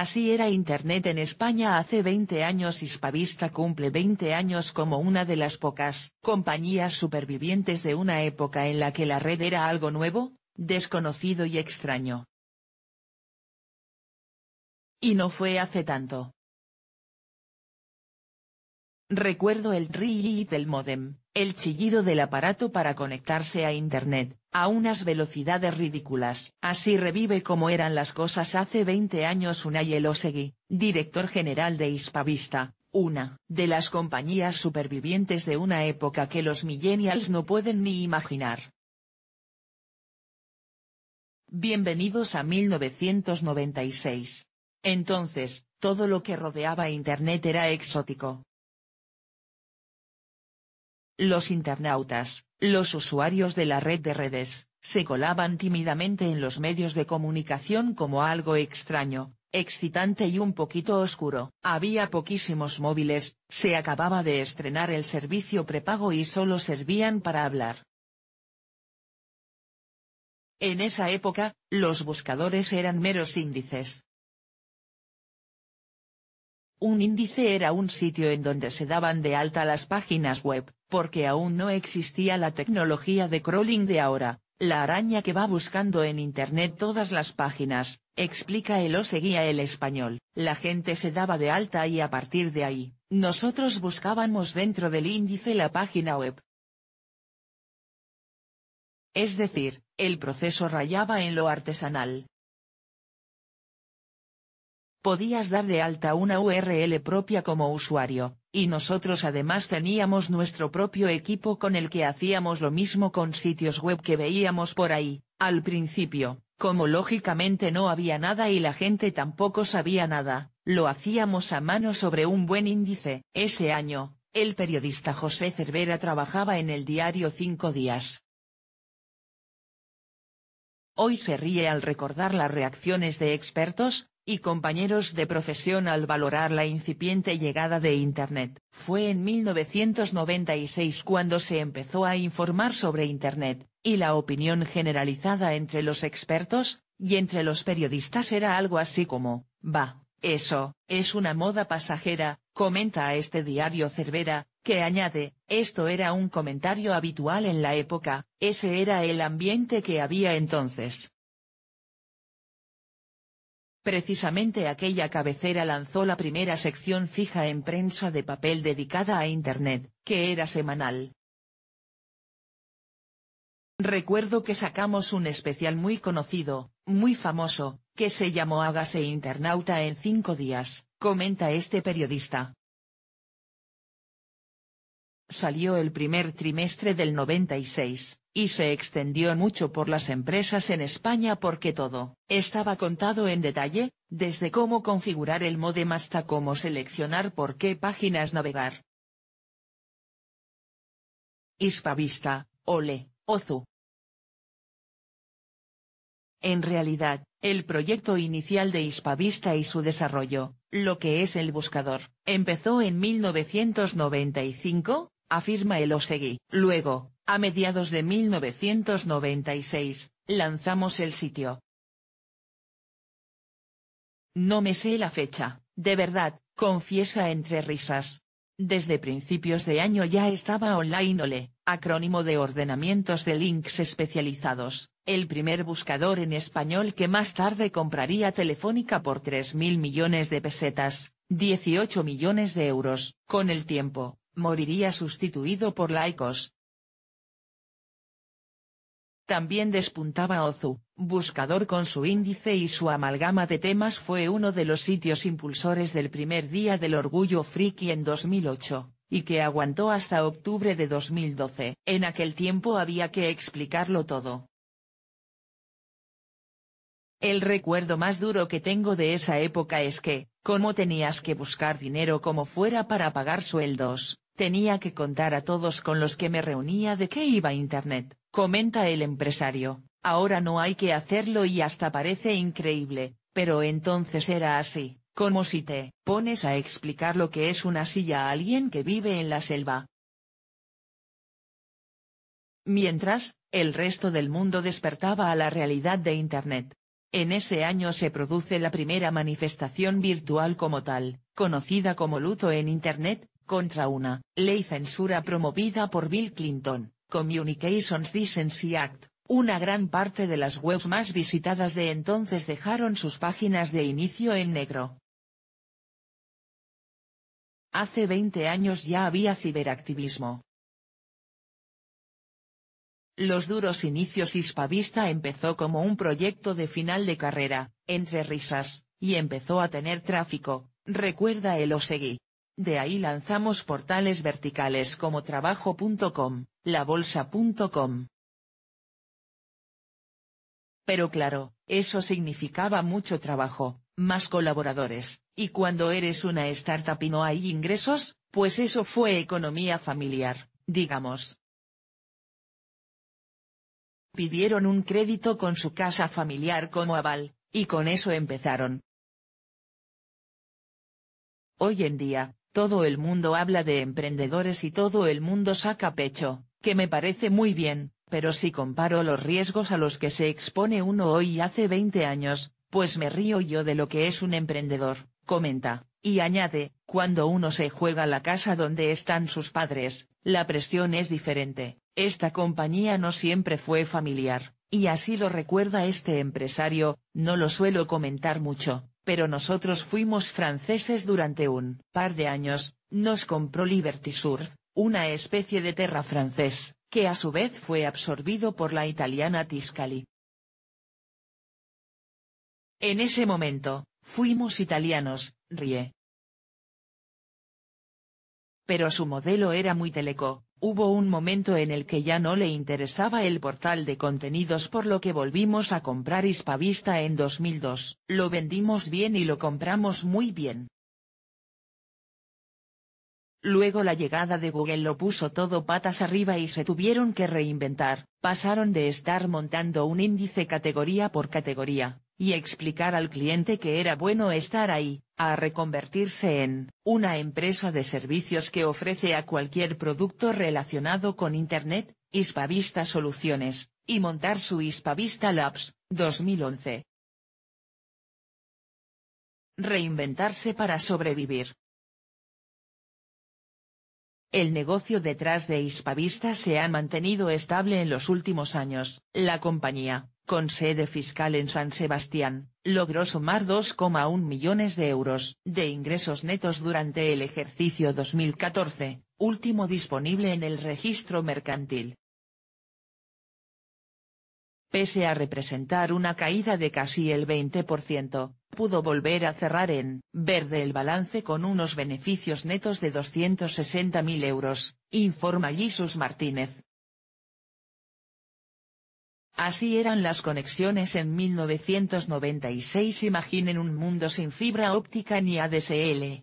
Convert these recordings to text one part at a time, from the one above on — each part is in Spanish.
Así era Internet en España hace 20 años y Spavista cumple 20 años como una de las pocas compañías supervivientes de una época en la que la red era algo nuevo, desconocido y extraño. Y no fue hace tanto. Recuerdo el ri del modem, el chillido del aparato para conectarse a Internet, a unas velocidades ridículas. Así revive como eran las cosas hace 20 años Unai Elosegui, director general de Hispavista, una de las compañías supervivientes de una época que los millennials no pueden ni imaginar. Bienvenidos a 1996. Entonces, todo lo que rodeaba Internet era exótico. Los internautas, los usuarios de la red de redes, se colaban tímidamente en los medios de comunicación como algo extraño, excitante y un poquito oscuro. Había poquísimos móviles, se acababa de estrenar el servicio prepago y solo servían para hablar. En esa época, los buscadores eran meros índices, un índice era un sitio en donde se daban de alta las páginas web, porque aún no existía la tecnología de crawling de ahora, la araña que va buscando en Internet todas las páginas, explica el o seguía el español. La gente se daba de alta y a partir de ahí, nosotros buscábamos dentro del índice la página web. Es decir, el proceso rayaba en lo artesanal, podías dar de alta una URL propia como usuario, y nosotros además teníamos nuestro propio equipo con el que hacíamos lo mismo con sitios web que veíamos por ahí, al principio, como lógicamente no había nada y la gente tampoco sabía nada, lo hacíamos a mano sobre un buen índice. Ese año, el periodista José Cervera trabajaba en el diario Cinco Días. Hoy se ríe al recordar las reacciones de expertos, y compañeros de profesión al valorar la incipiente llegada de Internet. Fue en 1996 cuando se empezó a informar sobre Internet, y la opinión generalizada entre los expertos, y entre los periodistas era algo así como, va, eso, es una moda pasajera, comenta a este diario Cervera, que añade, esto era un comentario habitual en la época, ese era el ambiente que había entonces. Precisamente aquella cabecera lanzó la primera sección fija en prensa de papel dedicada a Internet, que era semanal. Recuerdo que sacamos un especial muy conocido, muy famoso, que se llamó Hágase Internauta en cinco días, comenta este periodista. Salió el primer trimestre del 96, y se extendió mucho por las empresas en España porque todo estaba contado en detalle, desde cómo configurar el modem hasta cómo seleccionar por qué páginas navegar. Hispavista, Ole, Ozu. En realidad, el proyecto inicial de Hispavista y su desarrollo, lo que es el buscador, empezó en 1995, afirma el Osegui. Luego, a mediados de 1996, lanzamos el sitio. No me sé la fecha, de verdad, confiesa entre risas. Desde principios de año ya estaba online OLE, acrónimo de ordenamientos de links especializados, el primer buscador en español que más tarde compraría Telefónica por 3.000 millones de pesetas, 18 millones de euros. Con el tiempo, moriría sustituido por Laicos, también despuntaba Ozu, buscador con su índice y su amalgama de temas fue uno de los sitios impulsores del primer día del orgullo friki en 2008, y que aguantó hasta octubre de 2012. En aquel tiempo había que explicarlo todo. El recuerdo más duro que tengo de esa época es que, como tenías que buscar dinero como fuera para pagar sueldos, tenía que contar a todos con los que me reunía de qué iba Internet, comenta el empresario, ahora no hay que hacerlo y hasta parece increíble, pero entonces era así, como si te pones a explicar lo que es una silla a alguien que vive en la selva. Mientras, el resto del mundo despertaba a la realidad de Internet. En ese año se produce la primera manifestación virtual como tal, conocida como luto en Internet, contra una ley censura promovida por Bill Clinton. Communications Decency Act, una gran parte de las webs más visitadas de entonces dejaron sus páginas de inicio en negro. Hace 20 años ya había ciberactivismo. Los duros inicios Hispavista empezó como un proyecto de final de carrera, entre risas, y empezó a tener tráfico, recuerda el Osegui. De ahí lanzamos portales verticales como trabajo.com, la bolsa.com. Pero claro, eso significaba mucho trabajo, más colaboradores, y cuando eres una startup y no hay ingresos, pues eso fue economía familiar, digamos. Pidieron un crédito con su casa familiar como aval, y con eso empezaron. Hoy en día, todo el mundo habla de emprendedores y todo el mundo saca pecho, que me parece muy bien, pero si comparo los riesgos a los que se expone uno hoy y hace 20 años, pues me río yo de lo que es un emprendedor, comenta, y añade, cuando uno se juega la casa donde están sus padres, la presión es diferente, esta compañía no siempre fue familiar, y así lo recuerda este empresario, no lo suelo comentar mucho, pero nosotros fuimos franceses durante un par de años, nos compró Liberty Surf, una especie de terra francés, que a su vez fue absorbido por la italiana Tiscali. En ese momento, fuimos italianos, ríe. Pero su modelo era muy teleco, Hubo un momento en el que ya no le interesaba el portal de contenidos por lo que volvimos a comprar Hispavista en 2002. Lo vendimos bien y lo compramos muy bien. Luego la llegada de Google lo puso todo patas arriba y se tuvieron que reinventar, pasaron de estar montando un índice categoría por categoría, y explicar al cliente que era bueno estar ahí, a reconvertirse en una empresa de servicios que ofrece a cualquier producto relacionado con Internet, Hispavista Soluciones, y montar su Hispavista Labs, 2011. Reinventarse para sobrevivir. El negocio detrás de Hispavista se ha mantenido estable en los últimos años. La compañía, con sede fiscal en San Sebastián, logró sumar 2,1 millones de euros de ingresos netos durante el ejercicio 2014, último disponible en el registro mercantil. Pese a representar una caída de casi el 20%, pudo volver a cerrar en verde el balance con unos beneficios netos de 260.000 euros, informa Jesús Martínez, Así eran las conexiones en 1996 imaginen un mundo sin fibra óptica ni ADSL.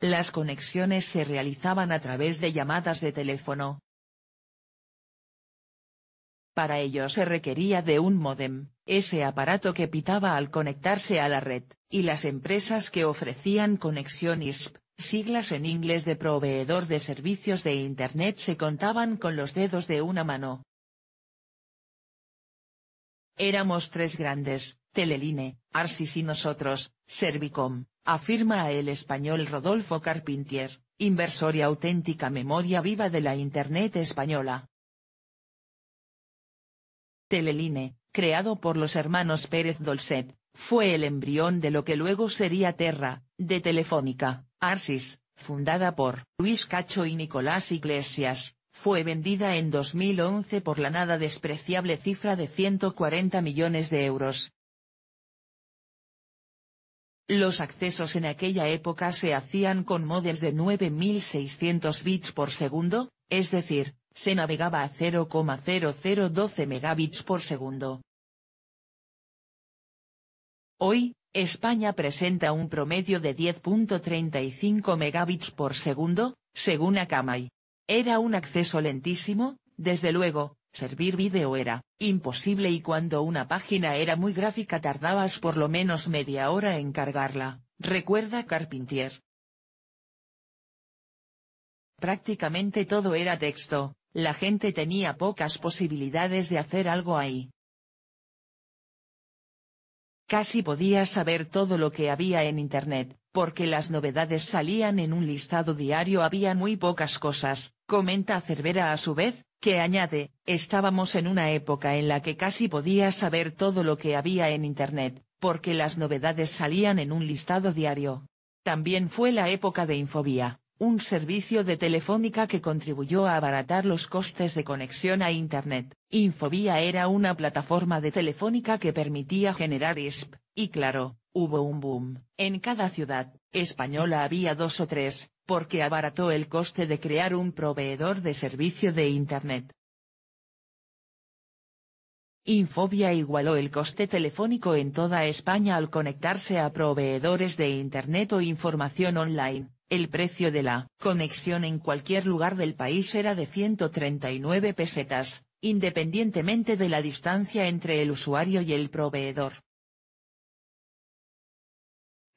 Las conexiones se realizaban a través de llamadas de teléfono. Para ello se requería de un modem, ese aparato que pitaba al conectarse a la red, y las empresas que ofrecían conexión ISP Siglas en inglés de proveedor de servicios de Internet se contaban con los dedos de una mano. Éramos tres grandes, Teleline, Arsis y nosotros, Servicom, afirma el español Rodolfo Carpintier, inversor y auténtica memoria viva de la Internet española. Teleline, creado por los hermanos Pérez Dolcet, fue el embrión de lo que luego sería Terra, de Telefónica. Arsis, fundada por Luis Cacho y Nicolás Iglesias, fue vendida en 2011 por la nada despreciable cifra de 140 millones de euros. Los accesos en aquella época se hacían con modems de 9600 bits por segundo, es decir, se navegaba a 0,0012 megabits por segundo. Hoy, España presenta un promedio de 10.35 megabits por segundo, según Akamai. Era un acceso lentísimo, desde luego, servir vídeo era imposible y cuando una página era muy gráfica tardabas por lo menos media hora en cargarla, recuerda Carpentier. Prácticamente todo era texto, la gente tenía pocas posibilidades de hacer algo ahí. Casi podía saber todo lo que había en Internet, porque las novedades salían en un listado diario había muy pocas cosas, comenta Cervera a su vez, que añade, estábamos en una época en la que casi podía saber todo lo que había en Internet, porque las novedades salían en un listado diario. También fue la época de Infobía, un servicio de telefónica que contribuyó a abaratar los costes de conexión a Internet. Infobia era una plataforma de telefónica que permitía generar ISP, y claro, hubo un boom. En cada ciudad, española había dos o tres, porque abarató el coste de crear un proveedor de servicio de Internet. Infobia igualó el coste telefónico en toda España al conectarse a proveedores de Internet o información online el precio de la conexión en cualquier lugar del país era de 139 pesetas, independientemente de la distancia entre el usuario y el proveedor.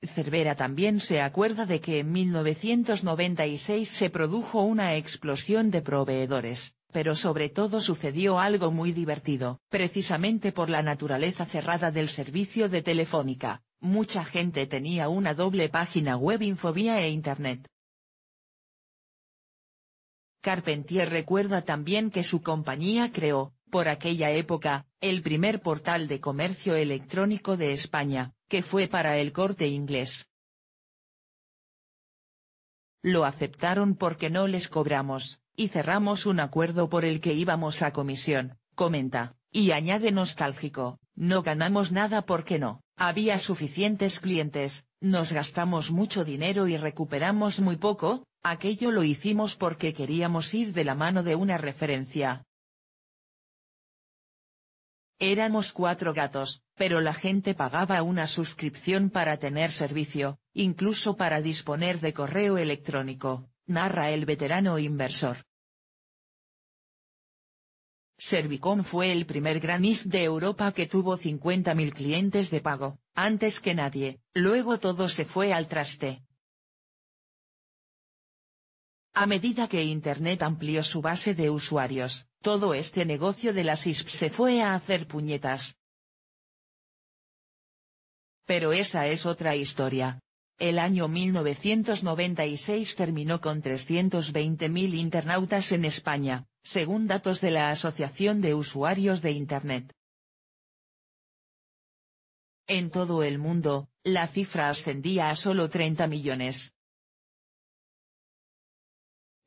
Cervera también se acuerda de que en 1996 se produjo una explosión de proveedores, pero sobre todo sucedió algo muy divertido, precisamente por la naturaleza cerrada del servicio de Telefónica, mucha gente tenía una doble página web Infobia e Internet. Carpentier recuerda también que su compañía creó, por aquella época, el primer portal de comercio electrónico de España, que fue para el corte inglés. Lo aceptaron porque no les cobramos, y cerramos un acuerdo por el que íbamos a comisión, comenta, y añade nostálgico, no ganamos nada porque no, había suficientes clientes, nos gastamos mucho dinero y recuperamos muy poco, aquello lo hicimos porque queríamos ir de la mano de una referencia. Éramos cuatro gatos, pero la gente pagaba una suscripción para tener servicio, incluso para disponer de correo electrónico, narra el veterano inversor. Servicom fue el primer gran ISP de Europa que tuvo 50.000 clientes de pago, antes que nadie, luego todo se fue al traste. A medida que Internet amplió su base de usuarios, todo este negocio de las ISP se fue a hacer puñetas. Pero esa es otra historia. El año 1996 terminó con 320.000 internautas en España, según datos de la Asociación de Usuarios de Internet. En todo el mundo, la cifra ascendía a solo 30 millones.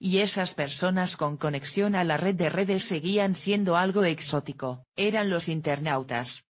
Y esas personas con conexión a la red de redes seguían siendo algo exótico, eran los internautas,